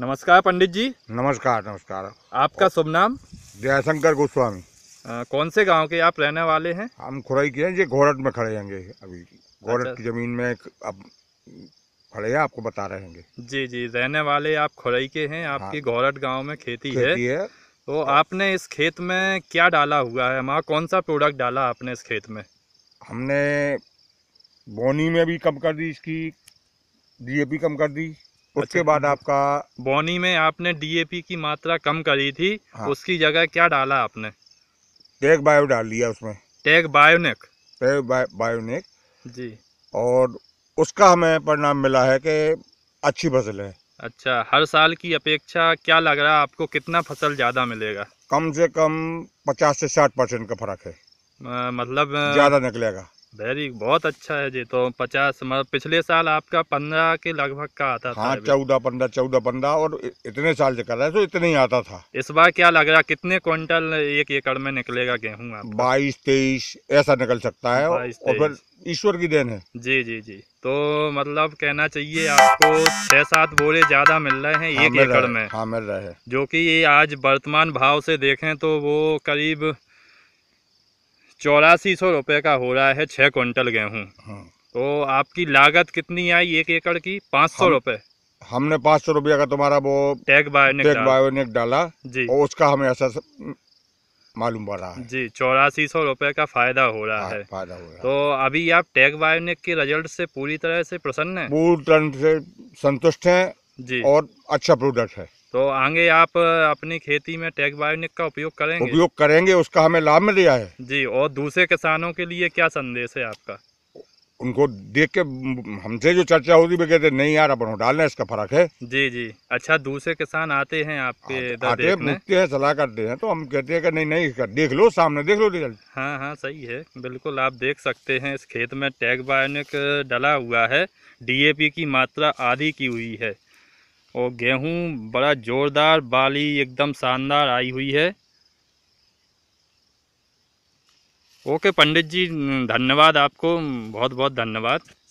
नमस्कार पंडित जी नमस्कार नमस्कार आपका शुभ नाम जयशंकर गोस्वामी कौन से गांव के आप रहने वाले हैं हम खुराई के हैं ये घोरट में खड़े होंगे अभी अच्छा। घोरट अच्छा। की ज़मीन में अब खड़े हैं आपको बता रहे होंगे जी जी रहने वाले आप खुरई के हैं आपकी हाँ। घोरट गाँव में खेती, खेती है।, है तो आपने इस खेत में क्या डाला हुआ है हमारा कौन सा प्रोडक्ट डाला आपने इस खेत में हमने बोनी में भी कम कर दी इसकी डीएपी कम कर दी उसके अच्छा। बाद आपका बोनी में आपने डीएपी की मात्रा कम करी थी हाँ। उसकी जगह क्या डाला आपने टेक बायो डाल दिया उसमें tech bionic tag bionic G और उसका हमें परिणाम मिला है कि अच्छी फसल है अच्छा हर साल की अपेक्षा क्या लग रहा है आपको कितना फसल ज़्यादा मिलेगा कम से कम पचास से साठ परसेंट का फर्क है आ, मतलब ज़्यादा निकलेगा वेरी बहुत अच्छा है जी तो पचास मतलब पिछले साल आपका पंद्रह के लगभग का आता हाँ, था चौदह पंद्रह चौदह पंद्रह और इतने साल से कर रहे तो इतने ही आता था इस बार क्या लग रहा कितने क्विंटल एक एकड़ में निकलेगा गेहूँ बाईस तेईस ऐसा निकल सकता है और फिर ईश्वर की देन है जी जी जी तो मतलब कहना चाहिए आपको छह सात बोरे ज्यादा मिल रहे हैं हाँ, एक एकड़ में हाँ मिल रहा है जो की आज वर्तमान भाव से देखे तो वो करीब चौरासी सौ रुपये का हो रहा है छः क्विंटल गेहूँ हाँ। तो आपकी लागत कितनी आई एक एकड़ की पाँच सौ रुपये हमने पाँच सौ रुपया का तुम्हारा वो टैग बायोनिक बायोनिक डाला जी और उसका हमें ऐसा मालूम पड़ रहा है जी चौरासी सौ रुपये का फायदा हो रहा हाँ, है फायदा हो रहा है तो अभी आप टैग बायोनिक के रिजल्ट से पूरी तरह से प्रसन्न है पूरी तरह से संतुष्ट है जी और अच्छा प्रोडक्ट है तो आगे आप अपनी खेती में टैग बायोनिक का उपयोग करेंगे उपयोग करेंगे उसका हमें लाभ मिल रहा है जी और दूसरे किसानों के लिए क्या संदेश है आपका उनको देख के हमसे जो चर्चा होती है कहते नहीं यार अपन डालना इसका फर्क है जी जी अच्छा दूसरे किसान आते हैं आपके आते पूछते हैं सलाह करते हैं तो हम कहते हैं कि नहीं नहीं देख लो सामने देख लो रिजल्ट हाँ हाँ सही है बिल्कुल आप देख सकते हैं इस खेत में टैग बायोनिक डला हुआ है डीएपी की मात्रा आधी की हुई है और गेहूं बड़ा ज़ोरदार बाली एकदम शानदार आई हुई है ओके पंडित जी धन्यवाद आपको बहुत बहुत धन्यवाद